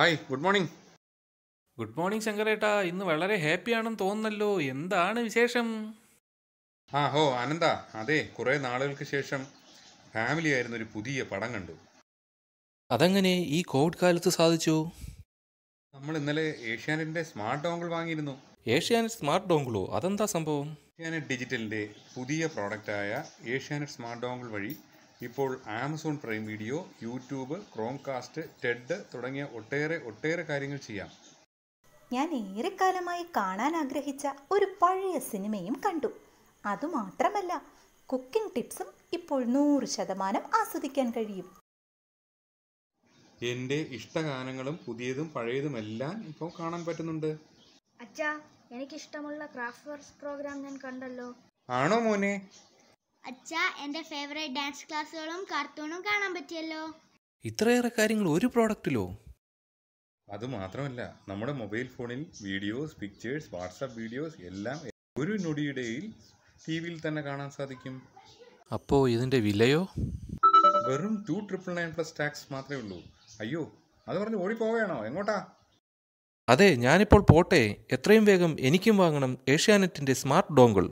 hi good morning good morning ശങ്കരേട്ടാ ഇന്ന് വളരെ ഹാപ്പി ആണെന്ന് തോന്നുന്നല്ലോ എന്താണ് വിശേഷം ആ ഹോ ആനന്ദ അതെ കുറേ നാളുകൾക്ക് ശേഷം ഫാമിലി ആയിരുന്ന ഒരു പുതിയ പടം കണ്ടു അതങ്ങനെ ഈ കോവിഡ് കാലത്ത് സാധിച്ചു നമ്മൾ ഇന്നലെ ഏഷ്യാനെറ്റിന്റെ സ്മാർട്ട് ഡോങ്കിൾ വാങ്ങിയിരുന്നു ഏഷ്യാനെറ്റ് സ്മാർട്ട് ഡോങ്കിളോ അതെന്താ സംഭവം ഏഷ്യാനെറ്റ് ഡിജിറ്റലിന്റെ പുതിയ പ്രോഡക്റ്റ് ആയ ഏഷ്യാനെറ്റ് സ്മാർട്ട് ഡോങ്കിൾ വഴി ഇപ്പോൾ Amazon Prime Video YouTube Chromecast TED തുടങ്ങിയ ഒട്ടേറെ ഒട്ടേറെ കാര്യങ്ങൾ ചെയ്യാം ഞാൻ ഏറെക്കാലമായി കാണാൻ ആഗ്രഹിച്ച ഒരു പഴയ സിനിമയും കണ്ടു അതുമാത്രമല്ല കുക്കിംഗ് ടിപ്സും ഇപ്പോൾ നൂറ് ശതമാനം ആസ്വദിക്കാൻ കഴിയും എൻ്റെ ഇഷ്ടഗാനങ്ങളും പുതിയതും പഴയതുമെല്ലാം ഇപ്പോൾ കാണാൻ പറ്റുന്നുണ്ട് അച്ഛാ ഇഷ്ടമുള്ള ക്രാഫ്റ്റ് വർക്ക്സ് പ്രോഗ്രാം ഞാൻ കണ്ടല്ലോ ആണോ മോനെ അച്ഛാ എൻ്റെ ഫേവറേറ്റ് ഡാൻസ് ക്ലാസ്സുകളും കാർട്ടൂണും കാണാൻ പറ്റിയല്ലോ ഇത്രയേറെ കാര്യങ്ങൾ ഒരു പ്രോഡക്റ്റിലോ അത് മാത്രമല്ല നമ്മുടെ മൊബൈൽ ഫോണിൽ വീഡിയോസ് പിക്ചേഴ്സ് വാട്സാപ്പ് വീഡിയോസ് എല്ലാം ഒരു നൊടിയിടയിൽ ടി വിയിൽ തന്നെ കാണാൻ സാധിക്കും അപ്പോ ഇതിൻ്റെ വിലയോ വെറും two triple nine plus tax മാത്രമേ ഉള്ളൂ അയ്യോ അത് പറഞ്ഞ് ഓടിപ്പോവുകയാണോ എങ്ങോട്ടാ അതെ ഞാനിപ്പോൾ പോട്ടെ എത്രയും വേഗം എനിക്കും വാങ്ങണം ഏഷ്യാനെറ്റിൻ്റെ സ്മാർട്ട് ഡോങ്കിൾ